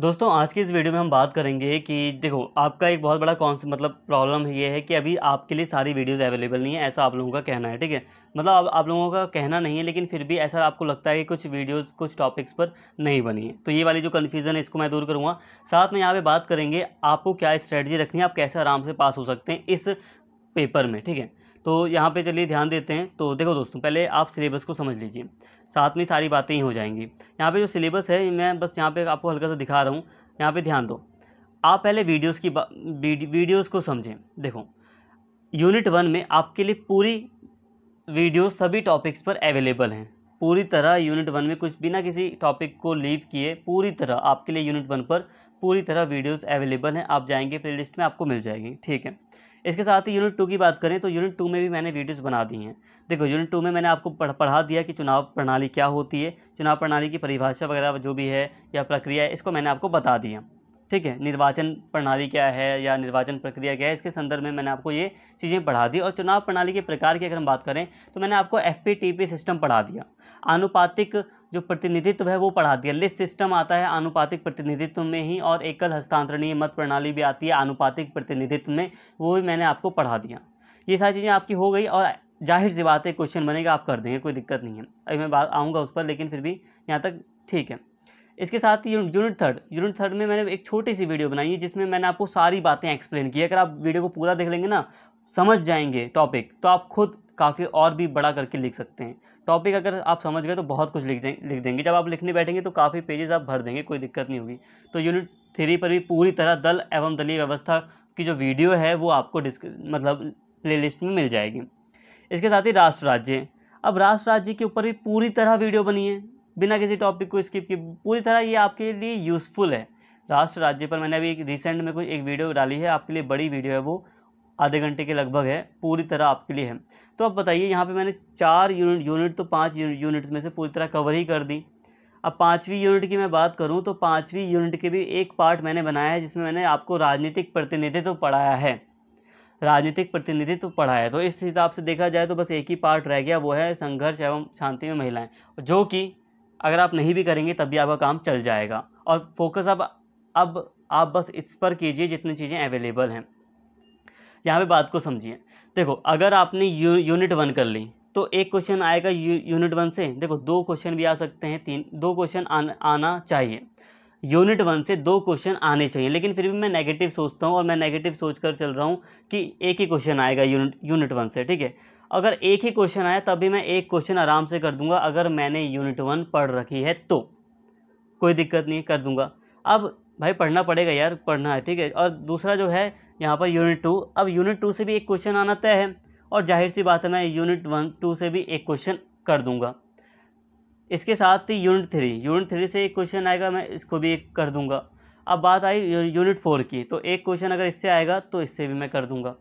दोस्तों आज की इस वीडियो में हम बात करेंगे कि देखो आपका एक बहुत बड़ा कौन मतलब प्रॉब्लम ये है कि अभी आपके लिए सारी वीडियोस अवेलेबल नहीं है ऐसा आप लोगों का कहना है ठीक है मतलब आप, आप लोगों का कहना नहीं है लेकिन फिर भी ऐसा आपको लगता है कि कुछ वीडियोस कुछ टॉपिक्स पर नहीं बनी है तो ये वाली जो कन्फ्यूज़न है इसको मैं दूर करूँगा साथ में यहाँ पर बात करेंगे आपको क्या स्ट्रैटी रखनी है आप कैसे आराम से पास हो सकते हैं इस पेपर में ठीक है तो यहाँ पर चलिए ध्यान देते हैं तो देखो दोस्तों पहले आप सिलेबस को समझ लीजिए साथ में सारी बातें ही हो जाएंगी यहाँ पे जो सिलेबस है मैं बस यहाँ पे आपको हल्का सा दिखा रहा हूँ यहाँ पे ध्यान दो आप पहले वीडियोस की वीडियोस को समझें देखो यूनिट वन में आपके लिए पूरी वीडियो सभी टॉपिक्स पर अवेलेबल हैं पूरी तरह यूनिट वन में कुछ बिना किसी टॉपिक को लीव किए पूरी तरह आपके लिए यूनिट वन पर पूरी तरह वीडियोज़ अवेलेबल हैं आप जाएंगे प्ले में आपको मिल जाएगी ठीक है इसके साथ ही यूनिट टू की बात करें तो यूनिट टू में भी मैंने वीडियोज़ बना दी हैं देखो यूनिट टू में मैंने आपको पढ़ पढ़ा दिया कि चुनाव प्रणाली क्या होती है चुनाव प्रणाली की परिभाषा वगैरह जो भी है या प्रक्रिया है इसको मैंने आपको बता दिया ठीक है निर्वाचन प्रणाली क्या है या निर्वाचन प्रक्रिया क्या है इसके संदर्भ में मैंने आपको ये चीज़ें पढ़ा दी और चुनाव प्रणाली के प्रकार की अगर हम बात करें तो मैंने आपको एफ सिस्टम पढ़ा दिया आनुपातिक जो प्रतिनिधित्व है वो पढ़ाती है लिस्ट सिस्टम आता है आनुपातिक प्रतिनिधित्व में ही और एकल हस्तांतरणीय मत प्रणाली भी आती है आनुपातिक प्रतिनिधित्व में वो भी मैंने आपको पढ़ा दिया ये सारी चीज़ें आपकी हो गई और जाहिर सी बात है क्वेश्चन बनेगा आप कर देंगे कोई दिक्कत नहीं है अभी मैं बात आऊँगा उस पर लेकिन फिर भी यहाँ तक ठीक है इसके साथ ही यूनिट थर्ड यूनिट थर्ड में मैंने एक छोटी सी वीडियो बनाई है जिसमें मैंने आपको सारी बातें एक्सप्लेन की अगर आप वीडियो को पूरा देख लेंगे ना समझ जाएंगे टॉपिक तो आप खुद काफ़ी और भी बड़ा करके लिख सकते हैं टॉपिक अगर आप समझ गए तो बहुत कुछ लिख दें लिख देंगे जब आप लिखने बैठेंगे तो काफ़ी पेजेस आप भर देंगे कोई दिक्कत नहीं होगी तो यूनिट थ्री पर भी पूरी तरह दल एवं दलीय व्यवस्था की जो वीडियो है वो आपको डिस्क मतलब प्ले में मिल जाएगी इसके साथ ही राष्ट्र राज्य अब राष्ट्र राज्य के ऊपर भी पूरी तरह वीडियो बनी है बिना किसी टॉपिक को स्किप किए पूरी तरह ये आपके लिए यूज़फुल है राष्ट्र राज्य पर मैंने अभी एक रिसेंट में कुछ एक वीडियो डाली है आपके लिए बड़ी वीडियो है वो आधे घंटे के लगभग है पूरी तरह आपके लिए है तो अब बताइए यहाँ पे मैंने चार यूनिट यूनिट तो पाँच यूनिट्स में से पूरी तरह कवर ही कर दी अब पाँचवीं यूनिट की मैं बात करूँ तो पाँचवीं यूनिट के भी एक पार्ट मैंने बनाया है जिसमें मैंने आपको राजनीतिक प्रतिनिधित्व तो पढ़ाया है राजनीतिक प्रतिनिधित्व तो पढ़ाया है तो इस हिसाब से देखा जाए तो बस एक ही पार्ट रह गया वो है संघर्ष एवं शांति में महिलाएँ जो कि अगर आप नहीं भी करेंगे तब भी आपका काम चल जाएगा और फोकस अब अब आप बस इस पर कीजिए जितनी चीज़ें अवेलेबल हैं यहाँ पे बात को समझिए देखो अगर आपने यू, यूनिट वन कर ली तो एक क्वेश्चन आएगा यू, यूनिट वन से देखो दो क्वेश्चन भी आ सकते हैं तीन दो क्वेश्चन आन, आना चाहिए यूनिट वन से दो क्वेश्चन आने चाहिए लेकिन फिर भी मैं नेगेटिव सोचता हूँ और मैं नेगेटिव सोच कर चल रहा हूँ कि एक ही क्वेश्चन आएगा यूनिट यूनिट वन से ठीक है अगर एक ही क्वेश्चन आया तभी मैं एक क्वेश्चन आराम से कर दूंगा अगर मैंने यूनिट वन पढ़ रखी है तो कोई दिक्कत नहीं कर दूंगा अब भाई पढ़ना पड़ेगा यार पढ़ना है ठीक है और दूसरा जो है यहाँ पर यूनिट टू अब यूनिट टू से भी एक क्वेश्चन आना तय है और जाहिर सी बात है मैं यूनिट वन टू से भी एक क्वेश्चन कर दूंगा इसके साथ ही यूनिट थ्री यूनिट थ्री से एक क्वेश्चन आएगा मैं इसको भी एक कर दूंगा अब बात आई यूनिट फोर की तो एक क्वेश्चन अगर इससे आएगा तो इससे भी मैं कर दूंगा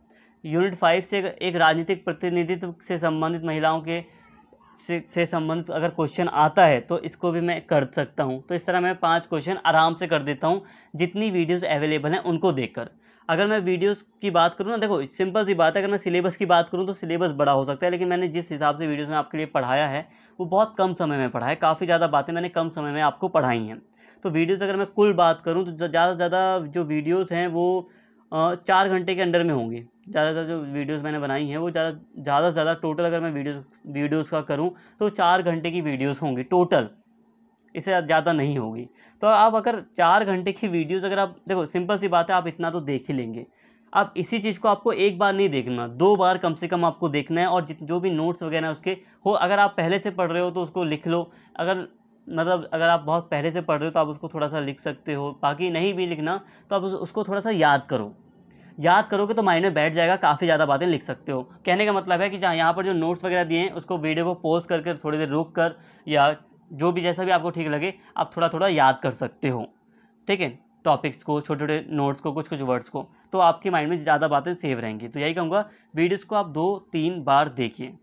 यूनिट फाइव से एक राजनीतिक प्रतिनिधित्व से संबंधित महिलाओं के से, से संबंधित अगर क्वेश्चन आता है तो इसको भी मैं कर सकता हूँ तो इस तरह मैं पाँच क्वेश्चन आराम से कर देता हूँ जितनी वीडियोज़ अवेलेबल हैं उनको देखकर अगर मैं वीडियोस की बात करूँ ना देखो सिंपल सी बात है अगर मैं सिलेबस की बात करूँ तो सिलेबस बड़ा हो सकता है लेकिन मैंने जिस हिसाब से वीडियोस में आपके लिए पढ़ाया है वो बहुत कम समय में पढ़ा है काफ़ी ज़्यादा बातें मैंने कम समय में आपको पढ़ाई हैं तो वीडियोज़ अगर मैं कुल बात करूँ तो ज़्यादा से ज़्यादा जो वीडियोज़ हैं वो चार घंटे के अंडर में होंगे ज़्यादा ज़्यादा जो वीडियोज़ मैंने बनाई हैं वो ज़्यादा ज़्यादा से ज़्यादा टोटल अगर मैं वीडियोज़ वीडियोज़ का करूँ तो चार घंटे की वीडियोज़ होंगी टोटल इससे ज़्यादा नहीं होगी तो आप अगर चार घंटे की वीडियोज़ अगर आप देखो सिंपल सी बात है आप इतना तो देख ही लेंगे अब इसी चीज़ को आपको एक बार नहीं देखना दो बार कम से कम आपको देखना है और जो भी नोट्स वगैरह हैं उसके हो अगर आप पहले से पढ़ रहे हो तो उसको लिख लो अगर मतलब अगर आप बहुत पहले से पढ़ रहे हो तो आप उसको थोड़ा सा लिख सकते हो बाकी नहीं भी लिखना तो आप उसको थोड़ा सा याद करो याद करोगे तो माइंड में बैठ जाएगा काफ़ी ज़्यादा बातें लिख सकते हो कहने का मतलब है कि जहाँ यहाँ पर जो नोट्स वगैरह दिए हैं उसको वीडियो को पोस्ट कर थोड़ी देर रोक कर या जो भी जैसा भी आपको ठीक लगे आप थोड़ा थोड़ा याद कर सकते हो ठीक है टॉपिक्स को छोटे छोटे नोट्स को कुछ कुछ वर्ड्स को तो आपके माइंड में ज़्यादा बातें सेव रहेंगी तो यही कहूँगा वीडियोज़ को आप दो तीन बार देखिए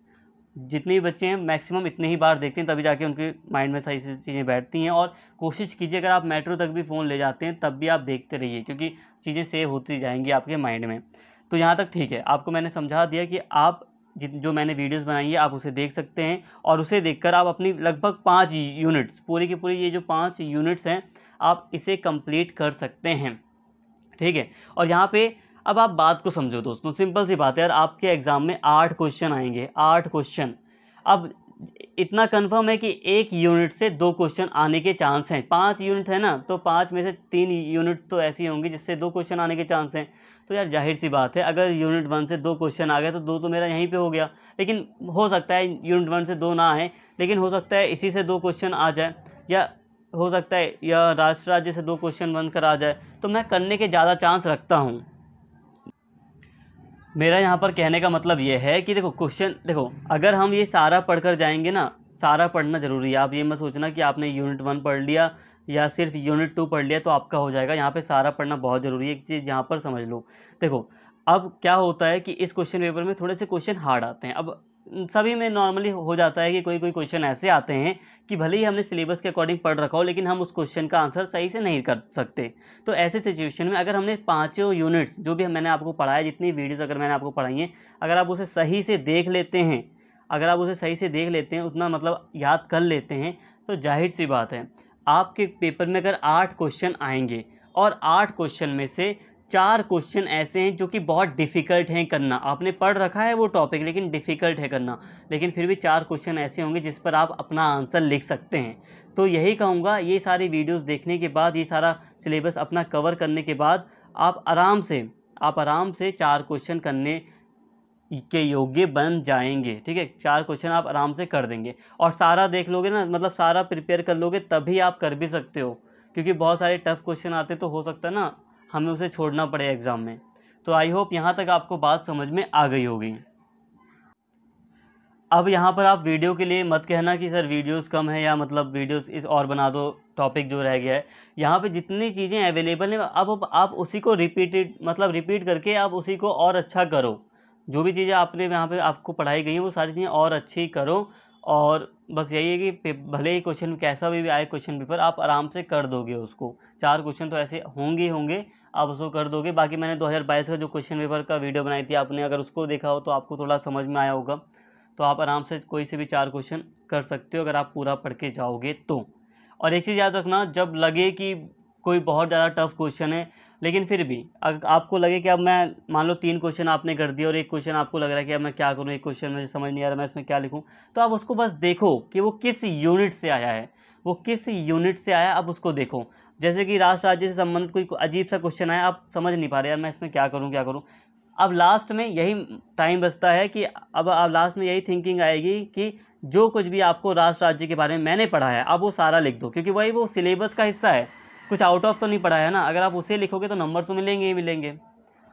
जितने भी बच्चे हैं मैक्सिमम इतने ही बार देखते हैं तभी जाके उनके माइंड में सही सही चीज़ें बैठती हैं और कोशिश कीजिए अगर आप मेट्रो तक भी फ़ोन ले जाते हैं तब भी आप देखते रहिए क्योंकि चीज़ें सेव होती जाएंगी आपके माइंड में तो यहाँ तक ठीक है आपको मैंने समझा दिया कि आप जो मैंने वीडियोस बनाई है आप उसे देख सकते हैं और उसे देखकर आप अपनी लगभग पाँच यूनिट्स पूरी की पूरी ये जो पाँच यूनिट्स हैं आप इसे कंप्लीट कर सकते हैं ठीक है और यहाँ पे अब आप बात को समझो दोस्तों सिंपल सी बात है यार आपके एग्ज़ाम में आठ क्वेश्चन आएंगे आठ क्वेश्चन अब इतना कंफर्म है कि एक यूनिट से दो क्वेश्चन आने के चांस हैं पाँच यूनिट है ना तो पाँच में से तीन यूनिट तो ऐसी होंगी जिससे दो क्वेश्चन आने के चांस हैं तो यार जाहिर सी बात है अगर यूनिट वन से दो क्वेश्चन आ गए तो दो तो मेरा यहीं पे हो गया लेकिन हो सकता है यूनिट वन से दो ना आए लेकिन हो सकता है इसी से दो क्वेश्चन आ जाए या हो सकता है या राष्ट्र राज्य से दो क्वेश्चन बनकर आ जाए तो मैं करने के ज़्यादा चांस रखता हूँ मेरा यहाँ पर कहने का मतलब ये है कि देखो क्वेश्चन देखो अगर हम ये सारा पढ़ कर जाएंगे ना सारा पढ़ना ज़रूरी है आप ये मत सोचना कि आपने यूनिट वन पढ़ लिया या सिर्फ यूनिट टू पढ़ लिया तो आपका हो जाएगा यहाँ पे सारा पढ़ना बहुत ज़रूरी है एक चीज़ यहाँ पर समझ लो देखो अब क्या होता है कि इस क्वेश्चन पेपर में थोड़े से क्वेश्चन हार्ड आते हैं अब सभी में नॉर्मली हो जाता है कि कोई कोई क्वेश्चन ऐसे आते हैं कि भले ही हमने सिलेबस के अकॉर्डिंग पढ़ रखा हो लेकिन हम उस क्वेश्चन का आंसर सही से नहीं कर सकते तो ऐसे सिचुएशन में अगर हमने पाँचों यूनिट्स जो भी मैंने आपको पढ़ाया जितनी वीडियोज़ अगर मैंने आपको पढ़ाई हैं अगर आप उसे सही से देख लेते हैं अगर आप उसे सही से देख लेते हैं उतना मतलब याद कर लेते हैं तो जाहिर सी बात है आपके पेपर में अगर आठ क्वेश्चन आएंगे और आठ क्वेश्चन में से चार क्वेश्चन ऐसे हैं जो कि बहुत डिफ़िकल्ट हैं करना आपने पढ़ रखा है वो टॉपिक लेकिन डिफ़िकल्ट है करना लेकिन फिर भी चार क्वेश्चन ऐसे होंगे जिस पर आप अपना आंसर लिख सकते हैं तो यही कहूँगा ये सारी वीडियोस देखने के बाद ये सारा सिलेबस अपना कवर करने के बाद आप आराम से आप आराम से चार क्वेश्चन करने के योग्य बन जाएंगे ठीक है चार क्वेश्चन आप आराम से कर देंगे और सारा देख लोगे ना मतलब सारा प्रिपेयर कर लोगे तभी आप कर भी सकते हो क्योंकि बहुत सारे टफ क्वेश्चन आते तो हो सकता है ना हमें उसे छोड़ना पड़े एग्ज़ाम में तो आई होप यहाँ तक आपको बात समझ में आ गई होगी अब यहाँ पर आप वीडियो के लिए मत कहना कि सर वीडियोस कम है या मतलब वीडियोस इस और बना दो टॉपिक जो रह गया है यहाँ पे जितनी चीज़ें अवेलेबल हैं अब आप उसी को रिपीटेड मतलब रिपीट करके आप उसी को और अच्छा करो जो भी चीज़ें आपने यहाँ पे आपको पढ़ाई गई हैं वो सारी चीज़ें और अच्छी करो और बस यही है कि भले ही क्वेश्चन कैसा भी, भी आए क्वेश्चन पेपर आप आराम से कर दोगे उसको चार क्वेश्चन तो ऐसे होंगे होंगे आप उसको कर दोगे बाकी मैंने 2022 का जो क्वेश्चन पेपर का वीडियो बनाई थी आपने अगर उसको देखा हो तो आपको थोड़ा समझ में आया होगा तो आप आराम से कोई से भी चार क्वेश्चन कर सकते हो अगर आप पूरा पढ़ के जाओगे तो और एक चीज़ याद रखना जब लगे कि कोई बहुत ज़्यादा टफ क्वेश्चन है लेकिन फिर भी अगर आपको लगे कि अब मैं मान लो तीन क्वेश्चन आपने कर दिया और एक क्वेश्चन आपको लग रहा है कि अब मैं क्या करूँ एक क्वेश्चन मुझे समझ नहीं आ रहा मैं इसमें क्या लिखूँ तो आप उसको बस देखो कि वो किस यूनिट से आया है वो किस यूनिट से आया अब उसको देखो जैसे कि राष्ट्र राज्य से संबंधित कोई अजीब सा क्वेश्चन आया आप समझ नहीं पा रहे यार मैं इसमें क्या करूँ क्या करूँ अब लास्ट में यही टाइम बचता है कि अब अब लास्ट में यही थिंकिंग आएगी कि जो कुछ भी आपको राष्ट्र राज्य के बारे में मैंने पढ़ा है आप वो सारा लिख दो क्योंकि वही वो सिलेबस का हिस्सा है कुछ आउट ऑफ तो नहीं पढ़ा है ना अगर आप उसे लिखोगे तो नंबर तो मिलेंगे ही मिलेंगे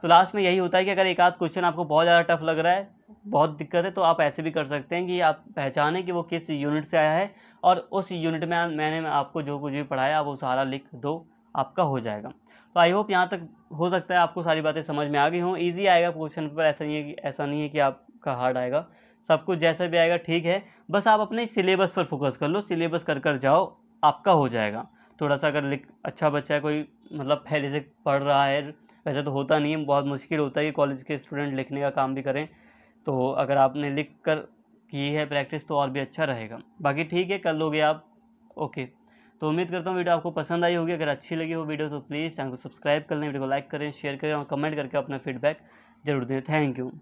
तो लास्ट में यही होता है कि अगर एक आध क्वेश्चन आपको बहुत ज़्यादा टफ लग रहा है बहुत दिक्कत है तो आप ऐसे भी कर सकते हैं कि आप पहचानें कि वो किस यूनिट से आया है और उस यूनिट में मैंने आपको जो कुछ भी पढ़ाया वो सारा लिख दो आपका हो जाएगा तो आई होप यहाँ तक हो सकता है आपको सारी बातें समझ में आ गई हों ईजी आएगा क्वेश्चन पर ऐसा नहीं है कि ऐसा नहीं है कि आपका हार्ड आएगा सब कुछ जैसा भी आएगा ठीक है बस आप अपने सिलेबस पर फोकस कर लो सिलेबस कर कर जाओ आपका हो जाएगा थोड़ा सा अगर लिख अच्छा बच्चा है कोई मतलब पहले से पढ़ रहा है वैसे तो होता नहीं है बहुत मुश्किल होता है कि कॉलेज के स्टूडेंट लिखने का काम भी करें तो अगर आपने लिख कर की है प्रैक्टिस तो और भी अच्छा रहेगा बाकी ठीक है कर लोगे आप ओके तो उम्मीद करता हूँ वीडियो आपको पसंद आई होगी अगर अच्छी लगी हो वीडियो तो प्लीज़ चैनल को सब्सक्राइब कर लें वीडियो को लाइक करें शेयर करें और कमेंट करके अपना फीडबैक जरूर दें थैंक यू